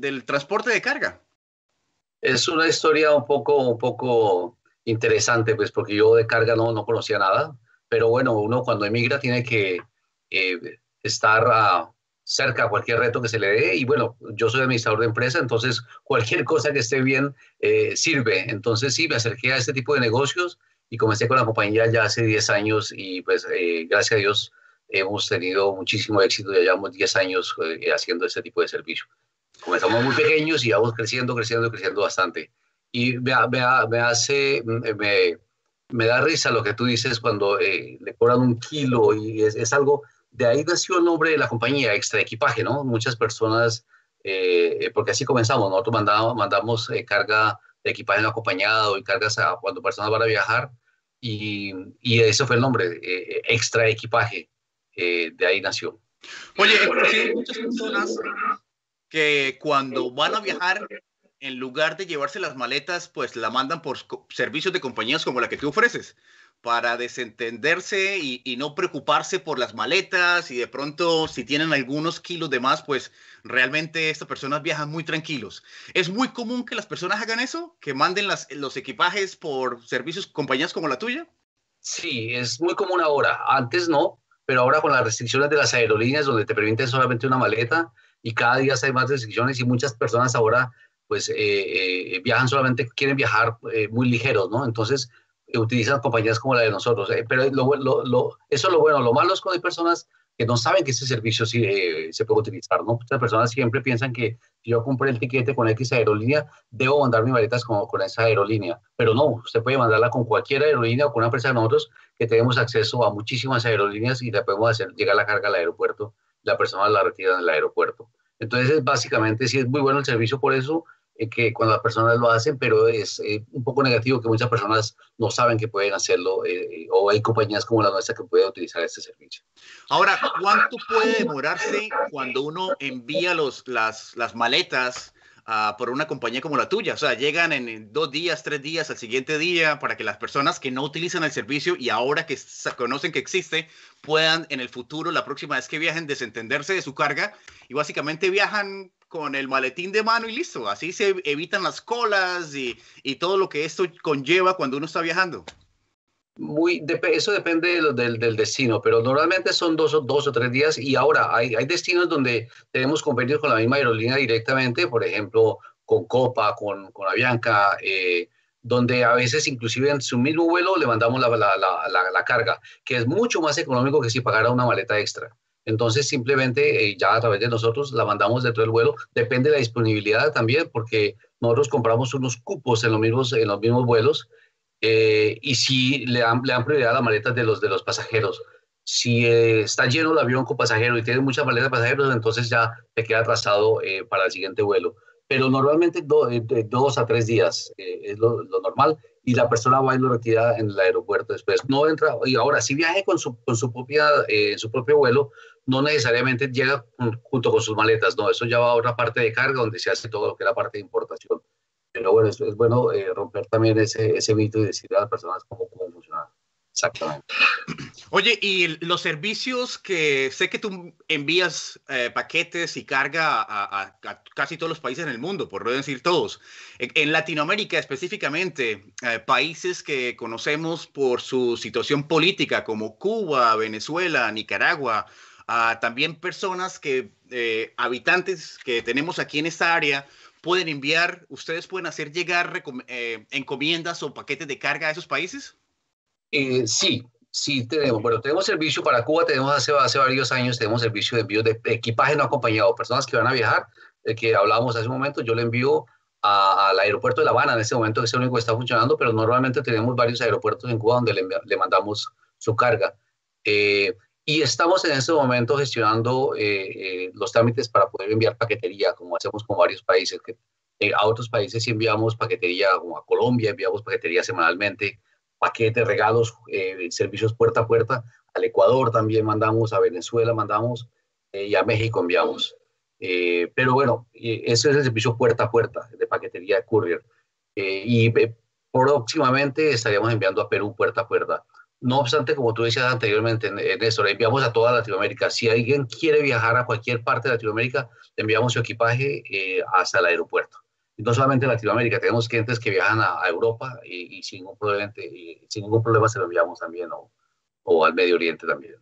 del transporte de carga? Es una historia un poco, un poco interesante, pues porque yo de carga no, no conocía nada, pero bueno, uno cuando emigra tiene que eh, estar ah, cerca a cualquier reto que se le dé y bueno, yo soy administrador de empresa, entonces cualquier cosa que esté bien eh, sirve. Entonces sí, me acerqué a este tipo de negocios y comencé con la compañía ya hace 10 años y pues eh, gracias a Dios hemos tenido muchísimo éxito, ya llevamos 10 años haciendo este tipo de servicio. Comenzamos muy pequeños y vamos creciendo, creciendo, creciendo bastante. Y me, me, me hace, mm, me, da risa lo que tú dices cuando eh, le cobran un kilo y es, algo, de ahí nació el nombre de la compañía, extra equipaje, ¿no? Muchas personas, eh, eh, porque así comenzamos, nosotros mandamos, mandamos carga de equipaje no acompañado y cargas a cuando personas van a viajar y, y ese fue el nombre, extra equipaje, de ahí nació. Oye, hay muchas personas que cuando van a viajar en lugar de llevarse las maletas, pues la mandan por servicios de compañías como la que tú ofreces, para desentenderse y, no preocuparse por las maletas y de pronto si tienen algunos kilos de más, pues realmente estas personas viajan muy tranquilos. Es muy común que las personas hagan eso, que manden los equipajes por servicios, compañías como la tuya. Sí, es muy común ahora. Antes no, pero ahora con las restricciones de las aerolíneas donde te permiten solamente una maleta y cada día hay más restricciones y muchas personas ahora pues eh, eh, eh, viajan solamente, quieren viajar muy ligeros, ¿no? Entonces utilizan compañías como la de nosotros. pero lo, eso es lo bueno. Lo malo es cuando hay personas que no saben que ese servicio sí, se puede utilizar, ¿no? Las personas siempre piensan que si yo compré el tiquete con X aerolínea, debo mandar mis maletas con, con esa aerolínea. Pero no, usted puede mandarla con cualquier aerolínea o con una empresa de nosotros que tenemos acceso a muchísimas aerolíneas y la podemos hacer llegar la carga al aeropuerto. La persona la retira en el aeropuerto. Entonces, básicamente, sí es muy bueno el servicio por eso, eh, que cuando las personas lo hacen, pero es eh, un poco negativo que muchas personas no saben que pueden hacerlo eh, o hay compañías como la nuestra que pueden utilizar este servicio. Ahora, ¿cuánto puede demorarse cuando uno envía los, las, las maletas? Ah, por una compañía como la tuya. O sea, llegan en dos días, tres días, al siguiente día, para que las personas que no utilizan el servicio y ahora que conocen que existe, puedan en el futuro, la próxima vez que viajen, desentenderse de su carga y básicamente viajan con el maletín de mano y listo. Así se evitan las colas y, todo lo que esto conlleva cuando uno está viajando. Muy, eso depende del, destino, pero normalmente son dos, o tres días y ahora hay, destinos donde tenemos convenios con la misma aerolínea directamente, por ejemplo, con Copa, con, Avianca, eh, donde a veces inclusive en su mismo vuelo le mandamos la, carga, que es mucho más económico que si pagara una maleta extra. Entonces, simplemente eh, ya a través de nosotros la mandamos dentro del vuelo. Depende de la disponibilidad también, porque nosotros compramos unos cupos en los mismos, en los mismos vuelos eh, y si le dan, le dan prioridad a las maletas de los, de los pasajeros. Si eh, está lleno el avión con pasajeros y tiene muchas maletas de pasajeros, entonces ya te queda atrasado para el siguiente vuelo. Pero normalmente dos a tres días es lo, normal y la persona va y lo retira en el aeropuerto después. No entra, y ahora si viaje con su, con su, propia, su propio vuelo, no necesariamente llega junto con sus maletas, no, eso ya va a otra parte de carga donde se hace todo lo que es la parte de importación. Pero bueno, es, bueno eh, romper también ese, mito y decirle a las personas cómo pueden funcionar. Exactamente. Oye, y los servicios que sé que tú envías eh, paquetes y carga a, casi todos los países en el mundo, por no decir todos. En, Latinoamérica específicamente, eh, países que conocemos por su situación política como Cuba, Venezuela, Nicaragua, también personas que, eh, habitantes que tenemos aquí en esta área, pueden enviar, ustedes pueden hacer llegar eh, encomiendas o paquetes de carga a esos países? Eh, sí, sí tenemos. Bueno, tenemos servicio para Cuba, tenemos hace, hace varios años, tenemos servicio de envío de equipaje no acompañado, personas que van a viajar, que hablábamos hace un momento, yo le envío al aeropuerto de La Habana en este momento, ese es el único que está funcionando, pero normalmente tenemos varios aeropuertos en Cuba donde le, le mandamos su carga. Y estamos en este momento gestionando eh, eh, los trámites para poder enviar paquetería, como hacemos con varios países. Que, eh, a otros países sí enviamos paquetería, como a Colombia enviamos paquetería semanalmente, paquetes, regalos, servicios puerta a puerta. Al Ecuador también mandamos, a Venezuela mandamos y a México enviamos. pero bueno, ese es el servicio puerta a puerta de paquetería de courier. y próximamente estaríamos enviando a Perú puerta a puerta. No obstante, como tú decías anteriormente, Néstor, enviamos a toda Latinoamérica. Si alguien quiere viajar a cualquier parte de Latinoamérica, enviamos su equipaje eh, hasta el aeropuerto. Y no solamente Latinoamérica, tenemos clientes que viajan a, Europa y, sin ningún problema, se lo enviamos también, o, al Medio Oriente también.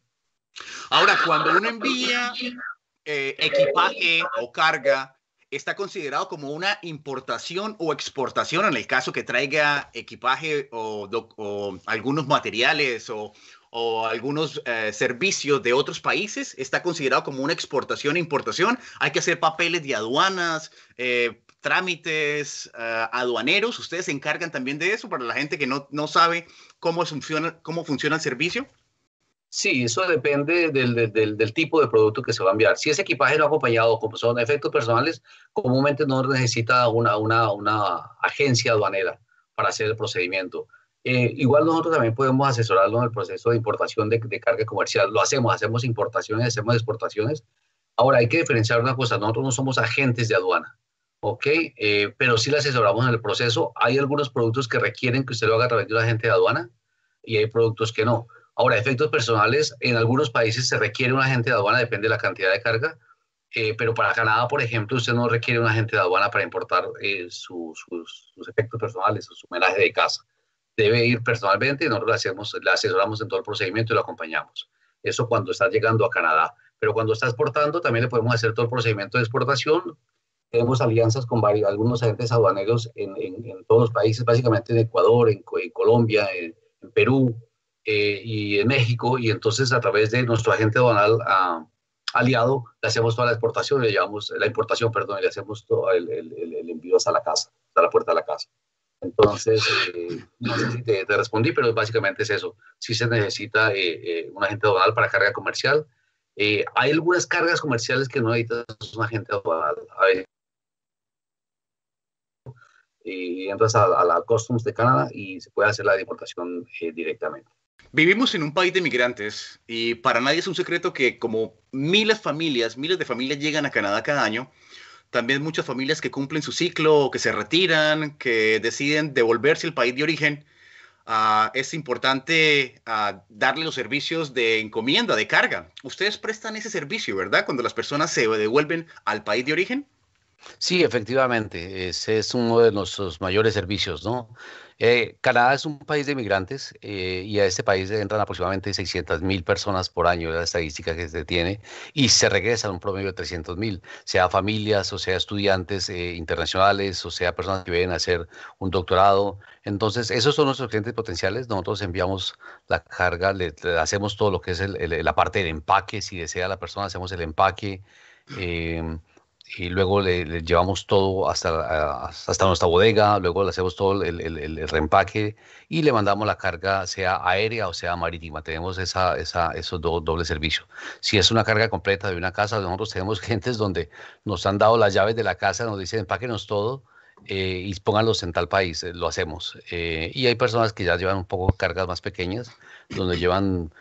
Ahora, cuando uno envía eh, equipaje o carga está considerado como una importación o exportación en el caso que traiga equipaje o, algunos materiales o, algunos eh, servicios de otros países, está considerado como una exportación e importación. Hay que hacer papeles de aduanas, eh, trámites eh, aduaneros. Ustedes se encargan también de eso para la gente que no, sabe cómo funciona, cómo funciona el servicio. Sí, eso depende del, tipo de producto que se va a enviar. Si ese equipaje no acompañado, como son efectos personales, comúnmente no necesita una, una, agencia aduanera para hacer el procedimiento. Eh, igual nosotros también podemos asesorarlo en el proceso de importación de, carga comercial. Lo hacemos, hacemos importaciones, hacemos exportaciones. Ahora hay que diferenciar una cosa, nosotros no somos agentes de aduana, ¿ok? Eh, pero sí le asesoramos en el proceso. Hay algunos productos que requieren que usted lo haga a través de un agente de aduana y hay productos que no. Ahora, efectos personales, en algunos países se requiere un agente de aduana, depende de la cantidad de carga, eh, pero para Canadá, por ejemplo, usted no requiere un agente de aduana para importar eh, sus, efectos personales o su homenaje de casa. Debe ir personalmente y nosotros le, le asesoramos en todo el procedimiento y lo acompañamos. Eso cuando está llegando a Canadá. Pero cuando está exportando, también le podemos hacer todo el procedimiento de exportación. Tenemos alianzas con varios, algunos agentes aduaneros en, todos los países, básicamente en Ecuador, en Colombia, en Perú, eh, y en México, y entonces a través de nuestro agente donal ah, aliado le hacemos toda la exportación, le llevamos la importación, perdón, le hacemos todo el, envío hasta la casa, hasta la puerta de la casa. Entonces, eh, no sé si te, respondí, pero básicamente es eso. Si se necesita eh, un agente aduanal para carga comercial. hay algunas cargas comerciales que no necesitas un agente aduanal. y entras a, la Customs de Canadá y se puede hacer la importación directamente. Vivimos en un país de migrantes y para nadie es un secreto que como miles de familias, miles de familias llegan a Canadá cada año, también muchas familias que cumplen su ciclo, que se retiran, que deciden devolverse al país de origen, ah, es importante ah, darle los servicios de encomienda, de carga. Ustedes prestan ese servicio, ¿verdad? Cuando las personas se devuelven al país de origen. Sí, efectivamente, ese es uno de nuestros mayores servicios, ¿no? Eh, Canadá es un país de migrantes eh, y a este país entran aproximadamente 600 mil personas por año, la estadística que se tiene, y se regresan un promedio de 300 mil, sea familias o sea estudiantes eh, internacionales o sea personas que vienen a hacer un doctorado. Entonces, esos son nuestros clientes potenciales. Nosotros enviamos la carga, hacemos todo lo que es la parte del empaque, si desea la persona, hacemos el empaque. Em, y luego le, llevamos todo hasta, hasta nuestra bodega, luego le hacemos todo el, el, reempaque y le mandamos la carga sea aérea o sea marítima. Tenemos esa, esa, esos dos dobles servicios. Si es una carga completa de una casa, nosotros tenemos gentes donde nos han dado las llaves de la casa, nos dicen empáquenos todo. Eh, y pónganlos en tal país, eh, lo hacemos. Eh, y hay personas que ya llevan un poco cargas más pequeñas, donde llevan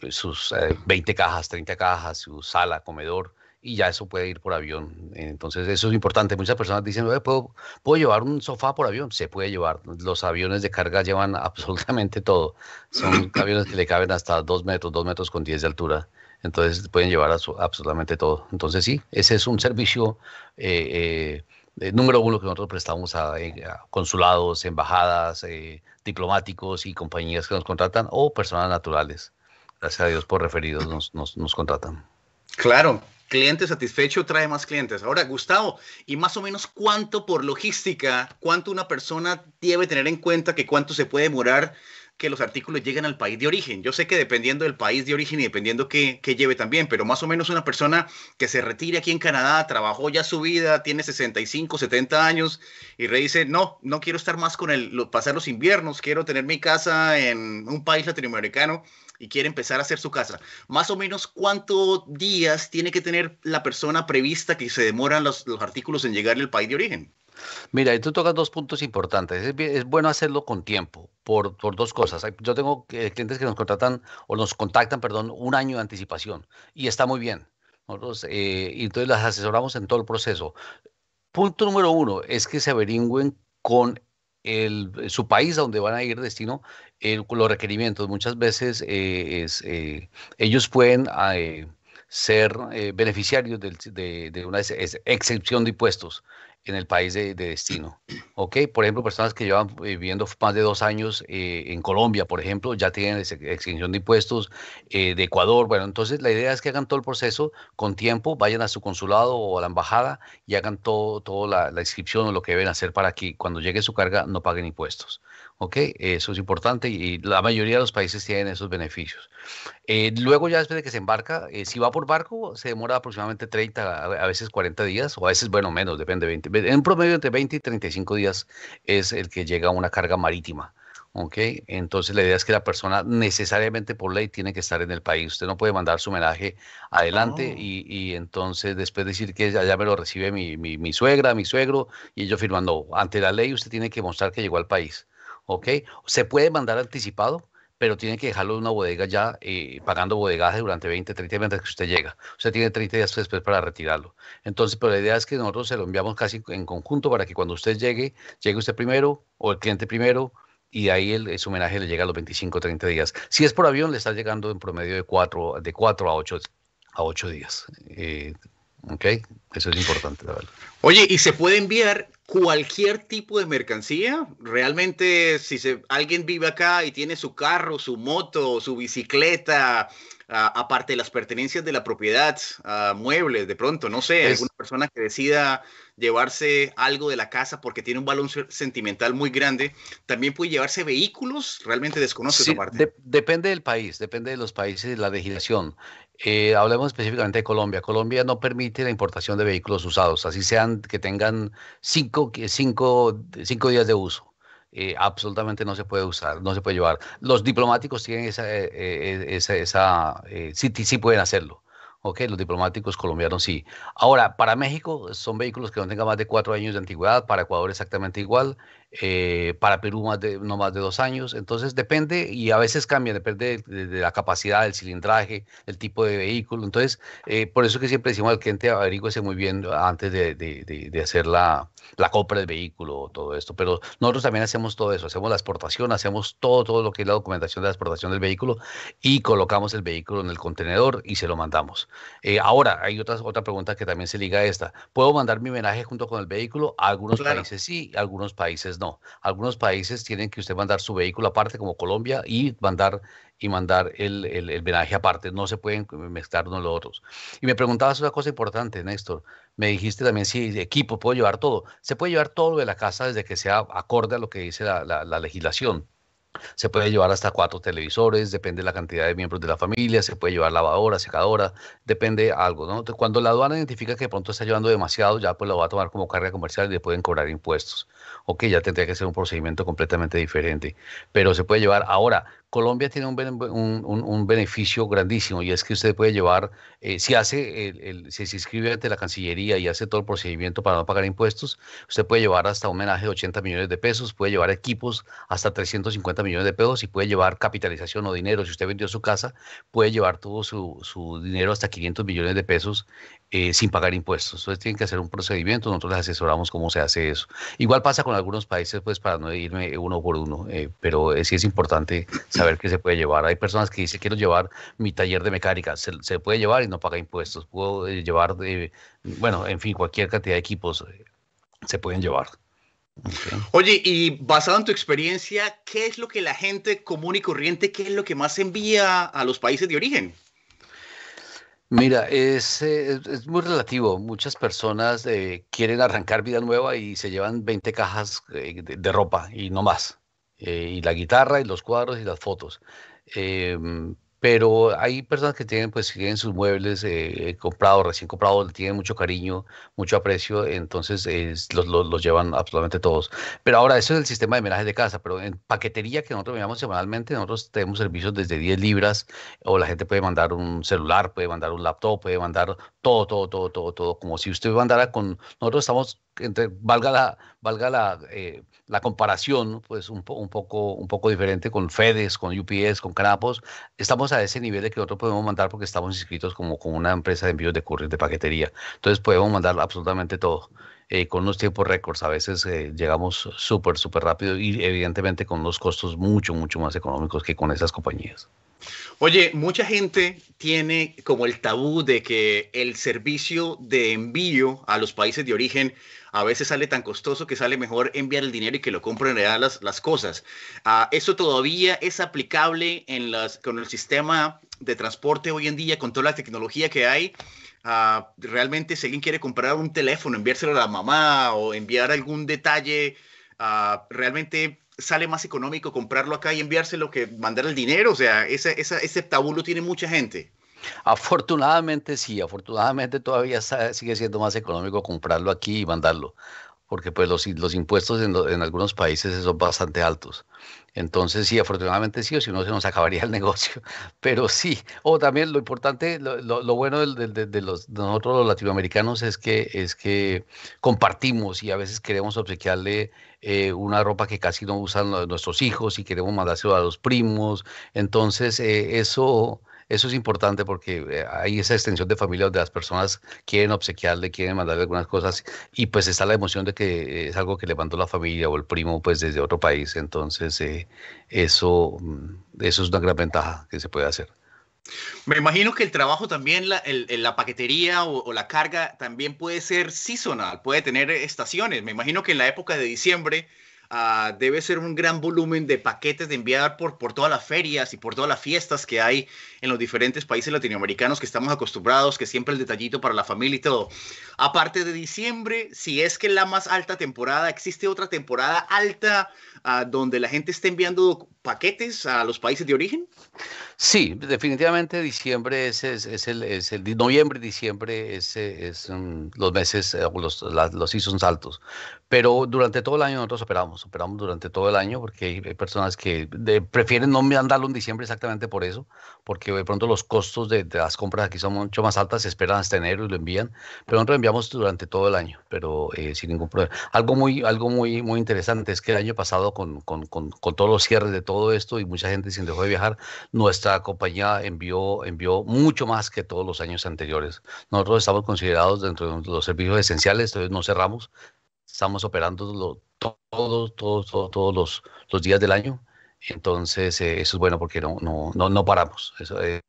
pues, sus 20 cajas, 30 cajas, su sala, comedor, y ya eso puede ir por avión. Entonces eso es importante. Muchas personas dicen, ¿puedo, llevar un sofá por avión? Se puede llevar. Los aviones de carga llevan absolutamente todo. Son aviones que le caben hasta dos metros, dos metros con 10 de altura. Entonces pueden llevar absolutamente todo. Entonces sí, ese es un servicio eh, eh, eh, número uno que nosotros prestamos a, consulados, embajadas, diplomáticos y compañías que nos contratan o personas naturales. Gracias a Dios por referidos nos, nos, nos contratan. Claro, cliente satisfecho trae más clientes. Ahora, Gustavo, ¿y más o menos cuánto por logística, cuánto una persona debe tener en cuenta que cuánto se puede demorar que los artículos lleguen al país de origen? Yo sé que dependiendo del país de origen y dependiendo qué, lleve también, pero más o menos una persona que se retire aquí en Canadá, trabajó ya su vida, tiene 65, 70 años y re dice, no, no quiero estar más con el, pasar los inviernos, quiero tener mi casa en un país latinoamericano y quiere empezar a hacer su casa, más o menos cuántos días tiene que tener la persona prevista que se demoran los, artículos en llegar al país de origen. Mira, y tú tocas dos puntos importantes. Es, bueno hacerlo con tiempo, por, por, dos cosas. Yo tengo eh, clientes que nos contratan o nos contactan, perdón, un año de anticipación y está muy bien. Eh, y entonces las asesoramos en todo el proceso. Punto número uno es que se averigüen con el, eh, su país a donde van a ir destino, el, los requerimientos. Muchas veces eh, eh, ellos pueden ah, ser beneficiarios de, una excepción de impuestos en el país de, destino. ¿Ok? Por ejemplo, personas que llevan viviendo más de dos años eh, en Colombia, por ejemplo, ya tienen exención de impuestos eh, de Ecuador. Bueno, entonces la idea es que hagan todo el proceso con tiempo, vayan a su consulado o a la embajada y hagan todo, la, la inscripción o lo que deben hacer para que cuando llegue su carga no paguen impuestos. ¿ok? Eso es importante y la mayoría de los países tienen esos beneficios. Eh, luego ya después de que se embarca, eh, si va por barco, se demora aproximadamente 30, a veces 40 días, o a veces, bueno, menos, depende, 20. En promedio entre 20 y 35 días es el que llega una carga marítima. Okay, Entonces la idea es que la persona necesariamente por ley tiene que estar en el país. Usted no puede mandar su homenaje adelante oh. y, entonces después decir que allá me lo recibe mi, suegra, mi suegro, y ellos firmando. Ante la ley usted tiene que mostrar que llegó al país. ¿ok? Se puede mandar anticipado, pero tiene que dejarlo en una bodega ya eh, pagando bodegaje durante 20, 30 días mientras que usted llega. Usted tiene 30 días después para retirarlo. Entonces, pero la idea es que nosotros se lo enviamos casi en conjunto para que cuando usted llegue, llegue usted primero o el cliente primero y de ahí el, su homenaje le llega a los 25, 30 días. Si es por avión, le está llegando en promedio de 4, de 4 a 8 a ocho días. Eh, ¿Ok? Eso es importante. ¿vale? Oye, ¿y se puede enviar cualquier tipo de mercancía? Realmente, si se, alguien vive acá y tiene su carro, su moto, su bicicleta, ah, aparte de las pertenencias de la propiedad, ah, muebles, de pronto, no sé, alguna persona que decida llevarse algo de la casa porque tiene un valor sentimental muy grande, también puede llevarse vehículos, realmente desconoce parte. depende del país, depende de los países la legislación. Eh, hablemos específicamente de Colombia. Colombia no permite la importación de vehículos usados, así sean que tengan cinco, cinco días de uso. Eh, absolutamente no se puede usar, no se puede llevar. Los diplomáticos tienen esa, eh, esa, sí, sí pueden hacerlo. Ok, los diplomáticos colombianos sí. Ahora, para México son vehículos que no tengan más de cuatro años de antigüedad, para Ecuador exactamente igual, eh, para Perú más de, no más de dos años. Entonces depende y a veces cambia, depende de, la capacidad, del cilindraje, el tipo de vehículo. Entonces, eh, por eso que siempre decimos al cliente averigüese muy bien antes de, hacer la, compra del vehículo, o todo esto. Pero nosotros también hacemos todo eso, hacemos la exportación, hacemos todo, lo que es la documentación de la exportación del vehículo y colocamos el vehículo en el contenedor y se lo mandamos. Eh, ahora, hay otra, otra pregunta que también se liga a esta. ¿Puedo mandar mi homenaje junto con el vehículo? A algunos países sí, algunos países no no. Algunos países tienen que usted mandar su vehículo aparte, como Colombia, y mandar y mandar el, el, venaje aparte. No se pueden mezclar unos los otros. Y me preguntabas una cosa importante, Néstor. Me dijiste también si equipo, puedo llevar todo. Se puede llevar todo lo de la casa desde que sea acorde a lo que dice la, la legislación. Se puede llevar hasta cuatro televisores, depende de la cantidad de miembros de la familia, se puede llevar lavadora, secadora, depende algo, ¿no? Cuando la aduana identifica que de pronto está llevando demasiado, ya pues lo va a tomar como carga comercial y le pueden cobrar impuestos. Ok, ya tendría que ser un procedimiento completamente diferente, pero se puede llevar. Ahora, Colombia tiene un, beneficio grandísimo y es que usted puede llevar, eh, si hace, el, se inscribe ante la Cancillería y hace todo el procedimiento para no pagar impuestos, usted puede llevar hasta un de 80 millones de pesos, puede llevar equipos hasta 350 millones de pesos y puede llevar capitalización o dinero. Si usted vendió su casa, puede llevar todo su, su dinero hasta 500 millones de pesos eh, sin pagar impuestos. Entonces tienen que hacer un procedimiento, nosotros les asesoramos cómo se hace eso. Igual pasa con algunos países, pues para no irme uno por uno, eh, pero eh, sí es importante saber qué se puede llevar. Hay personas que dicen, quiero llevar mi taller de mecánica, se, puede llevar y no paga impuestos, puedo llevar, bueno, en fin, cualquier cantidad de equipos se pueden llevar. Oye, y basado en tu experiencia, ¿qué es lo que la gente común y corriente, qué es lo que más envía a los países de origen? Mira, eh, es, es, muy relativo. Muchas personas eh, quieren arrancar vida nueva y se llevan 20 cajas eh, de, ropa y no más. y la guitarra y los cuadros y las fotos. Em, pero hay personas que tienen, pues, tienen sus muebles eh, comprados, recién comprados, tienen mucho cariño, mucho aprecio, entonces los, llevan absolutamente todos. Pero ahora, eso es el sistema de homenaje de casa, pero en paquetería que nosotros vendemos semanalmente, nosotros tenemos servicios desde 10 libras, o la gente puede mandar un celular, puede mandar un laptop, puede mandar todo, todo, todo, todo, todo, como si usted mandara con, nosotros estamos valga la, valga la, eh, la comparación, pues un, un, poco, un poco diferente con FedEx, con UPS, con Canapos, estamos a ese nivel de que nosotros podemos mandar porque estamos inscritos como con una empresa de envíos de courier de paquetería. Entonces podemos mandar absolutamente todo. Eh, con unos tiempos récords, a veces eh, llegamos súper, súper rápido y evidentemente con unos costos mucho, mucho más económicos que con esas compañías. Oye, mucha gente tiene como el tabú de que el servicio de envío a los países de origen a veces sale tan costoso que sale mejor enviar el dinero y que lo compren en las, las cosas. Ah, eso todavía es aplicable en las, con el sistema de transporte hoy en día, con toda la tecnología que hay. Ah, realmente, si alguien quiere comprar un teléfono, enviárselo a la mamá o enviar algún detalle, ah, realmente sale más económico comprarlo acá y enviárselo que mandar el dinero. O sea, ese ese tabulo tiene mucha gente. Afortunadamente sí, afortunadamente todavía sigue siendo más económico comprarlo aquí y mandarlo, porque pues los, los impuestos en, algunos países son bastante altos. Entonces sí, afortunadamente sí, o si no se nos acabaría el negocio, pero sí. O también lo importante, lo, lo, bueno de, los, nosotros los latinoamericanos es que, es que compartimos y a veces queremos obsequiarle eh, una ropa que casi no usan nuestros hijos y queremos mandárselo a los primos. Entonces eh, eso eso es importante porque eh, hay esa extensión de familia donde las personas quieren obsequiarle, quieren mandarle algunas cosas y pues está la emoción de que es algo que le mandó la familia o el primo pues desde otro país. Entonces eh, eso, mm, eso es una gran ventaja que se puede hacer. Me imagino que el trabajo también, la, la paquetería o, o, la carga también puede ser seasonal, puede tener estaciones. Me imagino que en la época de diciembre Ah, debe ser un gran volumen de paquetes de enviar por, por todas las ferias y por todas las fiestas que hay en los diferentes países latinoamericanos que estamos acostumbrados, que siempre el detallito para la familia y todo. Aparte de diciembre, si es que la más alta temporada, existe otra temporada alta ah, donde la gente está enviando paquetes a los países de origen? Sí, definitivamente diciembre es, es, el, es el, noviembre, diciembre es, mm, los meses eh, los, los seasons altos. Pero durante todo el año nosotros operamos, operamos durante todo el año porque hay, personas que prefieren no mandarlo en diciembre exactamente por eso, porque de pronto los costos de, las compras aquí son mucho más altas, se esperan hasta enero y lo envían, pero nosotros enviamos durante todo el año, pero eh, sin ningún problema. Algo muy, algo muy, muy interesante es que el año pasado con, con, con, con todos los cierres de todo todo esto y mucha gente sin dejó de viajar, nuestra compañía envió, envió mucho más que todos los años anteriores. Nosotros estamos considerados dentro de los servicios esenciales, entonces no cerramos, estamos operando todos, todos, todos, todos los, los días del año. Entonces, eh, eso es bueno porque no, no, no, no paramos. Eso, eh,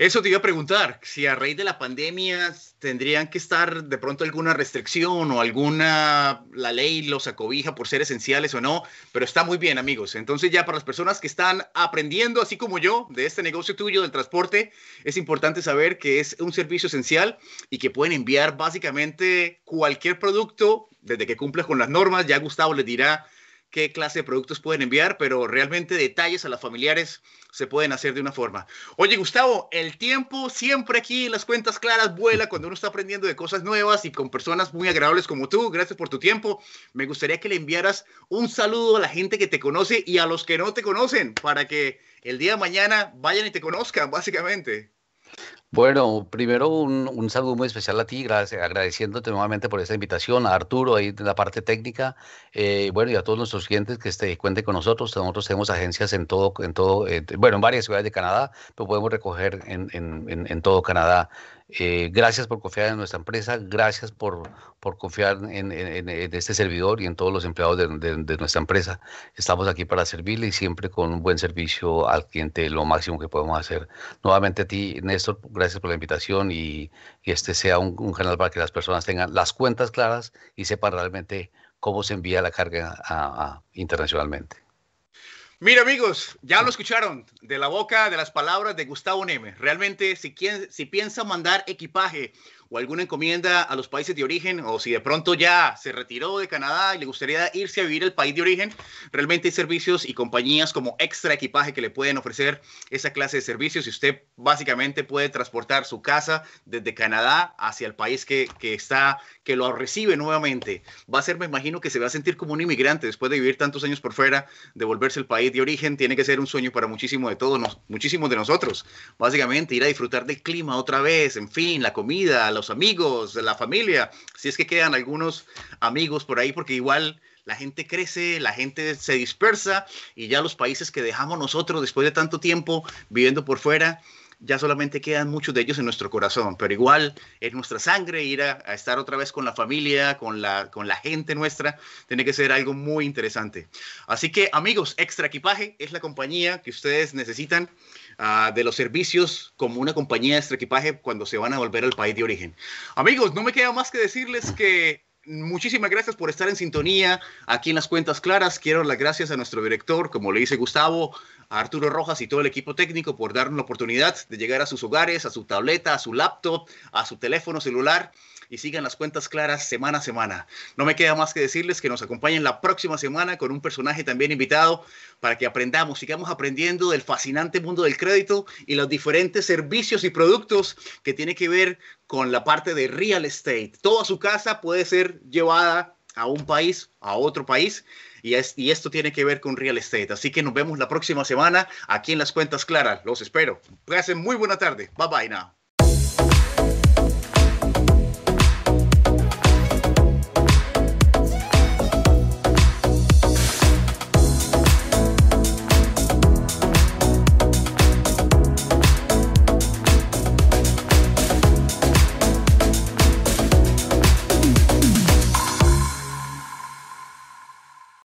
eso te iba a preguntar, si a raíz de la pandemia tendrían que estar de pronto alguna restricción o alguna, la ley los acobija por ser esenciales o no, pero está muy bien amigos. Entonces ya para las personas que están aprendiendo, así como yo, de este negocio tuyo del transporte, es importante saber que es un servicio esencial y que pueden enviar básicamente cualquier producto desde que cumples con las normas. Ya Gustavo les dirá qué clase de productos pueden enviar, pero realmente detalles a las familiares se pueden hacer de una forma. Oye, Gustavo, el tiempo siempre aquí, las cuentas claras vuela cuando uno está aprendiendo de cosas nuevas y con personas muy agradables como tú. Gracias por tu tiempo. Me gustaría que le enviaras un saludo a la gente que te conoce y a los que no te conocen para que el día de mañana vayan y te conozcan, básicamente. Bueno, primero un, saludo muy especial a ti, agradeciéndote nuevamente por esta invitación, a Arturo ahí de la parte técnica, eh, bueno, y a todos nuestros clientes que este, cuenten con nosotros. Nosotros tenemos agencias en todo, en todo eh, bueno, en varias ciudades de Canadá, pero podemos recoger en, en todo Canadá eh, gracias por confiar en nuestra empresa, gracias por, confiar en, este servidor y en todos los empleados de, nuestra empresa. Estamos aquí para servirle y siempre con un buen servicio al cliente, lo máximo que podemos hacer. Nuevamente a ti, Néstor, gracias por la invitación y, que este sea un, canal para que las personas tengan las cuentas claras y sepan realmente cómo se envía la carga internacionalmente. Mira amigos, ya lo escucharon de la boca de las palabras de Gustavo Neme. Realmente si, quien, si piensa mandar equipaje o alguna encomienda a los países de origen o si de pronto ya se retiró de Canadá y le gustaría irse a vivir al país de origen, realmente hay servicios y compañías como extra equipaje que le pueden ofrecer esa clase de servicios y usted básicamente puede transportar su casa desde Canadá hacia el país que, que está lo recibe nuevamente, va a ser, me imagino que se va a sentir como un inmigrante después de vivir tantos años por fuera, de volverse al país de origen, tiene que ser un sueño para muchísimo de todos, muchísimos de nosotros. Básicamente, ir a disfrutar del clima otra vez, en fin, la comida, los amigos, la familia, si es que quedan algunos amigos por ahí, porque igual la gente crece, la gente se dispersa y ya los países que dejamos nosotros después de tanto tiempo viviendo por fuera, ya solamente quedan muchos de ellos en nuestro corazón, pero igual es nuestra sangre ir a, estar otra vez con la familia, con la, con la gente nuestra, tiene que ser algo muy interesante. Así que amigos, Extra Equipaje es la compañía que ustedes necesitan ah, de los servicios como una compañía de extra equipaje cuando se van a volver al país de origen. Amigos, no me queda más que decirles que Muchísimas gracias por estar en sintonía aquí en las cuentas claras. Quiero las gracias a nuestro director, como le dice Gustavo, a Arturo Rojas y todo el equipo técnico por darnos la oportunidad de llegar a sus hogares, a su tableta, a su laptop, a su teléfono celular y sigan las cuentas claras semana a semana. No me queda más que decirles que nos acompañen la próxima semana con un personaje también invitado para que aprendamos, sigamos aprendiendo del fascinante mundo del crédito y los diferentes servicios y productos que tiene que ver con la parte de real estate. Toda su casa puede ser llevada a un país, a otro país, y, es, y esto tiene que ver con real estate. Así que nos vemos la próxima semana aquí en Las Cuentas Claras. Los espero. gracias muy buena tarde. Bye bye now.